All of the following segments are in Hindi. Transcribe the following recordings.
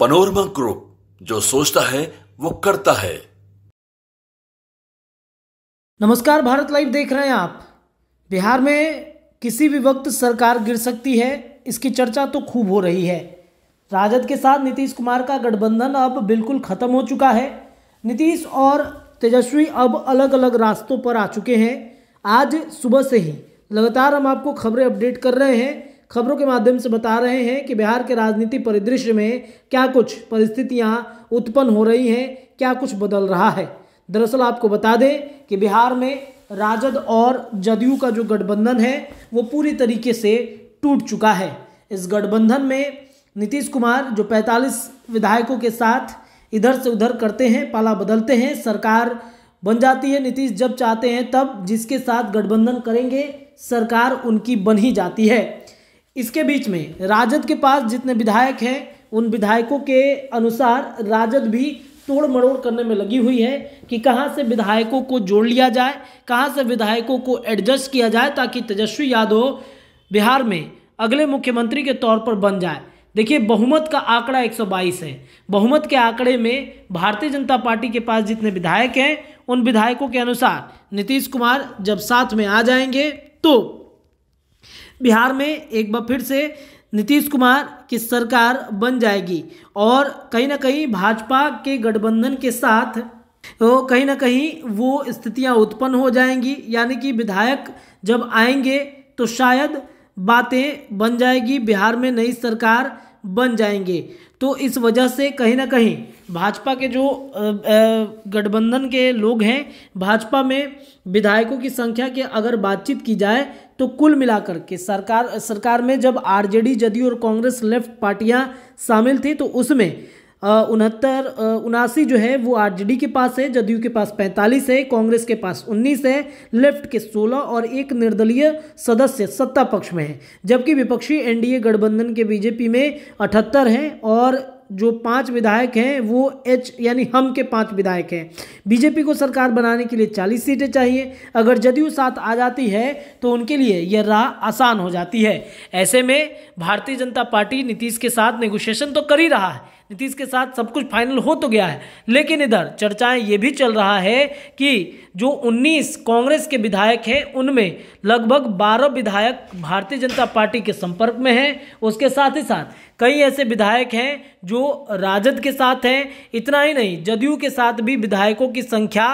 पनोरमा ग्रुप जो सोचता है वो करता है नमस्कार भारत लाइव देख रहे हैं आप बिहार में किसी भी वक्त सरकार गिर सकती है इसकी चर्चा तो खूब हो रही है राजद के साथ नीतीश कुमार का गठबंधन अब बिल्कुल ख़त्म हो चुका है नीतीश और तेजस्वी अब अलग अलग रास्तों पर आ चुके हैं आज सुबह से ही लगातार हम आपको खबरें अपडेट कर रहे हैं खबरों के माध्यम से बता रहे हैं कि बिहार के राजनीति परिदृश्य में क्या कुछ परिस्थितियां उत्पन्न हो रही हैं क्या कुछ बदल रहा है दरअसल आपको बता दें कि बिहार में राजद और जदयू का जो गठबंधन है वो पूरी तरीके से टूट चुका है इस गठबंधन में नीतीश कुमार जो 45 विधायकों के साथ इधर से उधर करते हैं पाला बदलते हैं सरकार बन जाती है नीतीश जब चाहते हैं तब जिसके साथ गठबंधन करेंगे सरकार उनकी बन ही जाती है इसके बीच में राजद के पास जितने विधायक हैं उन विधायकों के अनुसार राजद भी तोड़ मरोड़ करने में लगी हुई है कि कहाँ से विधायकों को जोड़ लिया जाए कहाँ से विधायकों को एडजस्ट किया जाए ताकि तेजस्वी यादव बिहार में अगले मुख्यमंत्री के तौर पर बन जाए देखिए बहुमत का आंकड़ा 122 है बहुमत के आंकड़े में भारतीय जनता पार्टी के पास जितने विधायक हैं उन विधायकों के अनुसार नीतीश कुमार जब साथ में आ जाएंगे तो बिहार में एक बार फिर से नीतीश कुमार की सरकार बन जाएगी और कहीं ना कहीं भाजपा के गठबंधन के साथ तो कहीं ना कहीं वो स्थितियां उत्पन्न हो जाएंगी यानी कि विधायक जब आएंगे तो शायद बातें बन जाएगी बिहार में नई सरकार बन जाएंगे तो इस वजह से कहीं ना कहीं भाजपा के जो गठबंधन के लोग हैं भाजपा में विधायकों की संख्या के अगर बातचीत की जाए तो कुल मिलाकर के सरकार सरकार में जब आरजेडी जदयू और कांग्रेस लेफ्ट पार्टियां शामिल थी तो उसमें उनहत्तर उनासी जो है वो आरजेडी के पास है जदयू के पास पैंतालीस है कांग्रेस के पास उन्नीस है लेफ्ट के सोलह और एक निर्दलीय सदस्य सत्ता पक्ष में है जबकि विपक्षी एनडीए गठबंधन के बीजेपी में अठहत्तर हैं और जो पांच विधायक हैं वो एच यानी हम के पांच विधायक हैं बीजेपी को सरकार बनाने के लिए चालीस सीटें चाहिए अगर जदयू साथ आ जाती है तो उनके लिए यह राह आसान हो जाती है ऐसे में भारतीय जनता पार्टी नीतीश के साथ नेगोशिएशन तो कर ही रहा है नीतीश के साथ सब कुछ फाइनल हो तो गया है लेकिन इधर चर्चाएं ये भी चल रहा है कि जो 19 कांग्रेस के विधायक हैं उनमें लगभग 12 विधायक भारतीय जनता पार्टी के संपर्क में हैं उसके साथ ही साथ कई ऐसे विधायक हैं जो राजद के साथ हैं इतना ही नहीं जदयू के साथ भी विधायकों की संख्या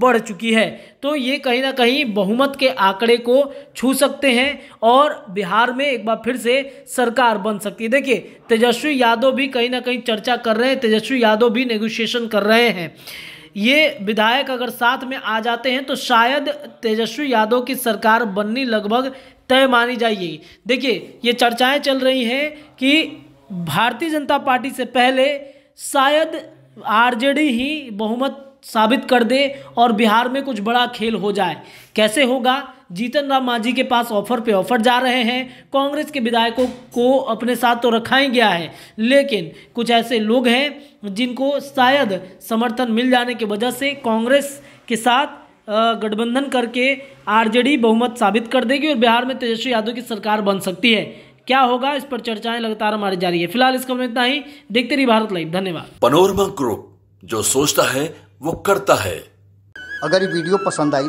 बढ़ चुकी है तो ये कहीं ना कहीं बहुमत के आंकड़े को छू सकते हैं और बिहार में एक बार फिर से सरकार बन सकती है देखिए तेजस्वी यादव भी कहीं ना कहीं चर्चा चर्चा कर रहे हैं तेजस्वी यादव भी नेगोशिएशन कर रहे हैं ये विधायक अगर साथ में आ जाते हैं तो शायद तेजस्वी यादव की सरकार बननी लगभग तय मानी जाएगी देखिए ये चर्चाएं चल रही हैं कि भारतीय जनता पार्टी से पहले शायद आरजेडी ही बहुमत साबित कर दे और बिहार में कुछ बड़ा खेल हो जाए कैसे होगा जीतन राम मांझी के पास ऑफर पे ऑफर जा रहे हैं कांग्रेस के विधायकों को अपने साथ तो रखा ही गया है लेकिन कुछ ऐसे लोग हैं जिनको शायद समर्थन मिल जाने की वजह से कांग्रेस के साथ गठबंधन करके आरजेडी बहुमत साबित कर देगी और बिहार में तेजस्वी यादव की सरकार बन सकती है क्या होगा इस पर चर्चाएं लगातार हमारी जारी है फिलहाल इस खबर इतना ही देखते रहिए भारत लाइव धन्यवाद पनोरमा ग्रुप जो सोचता है वो करता है अगर ये वीडियो पसंद आई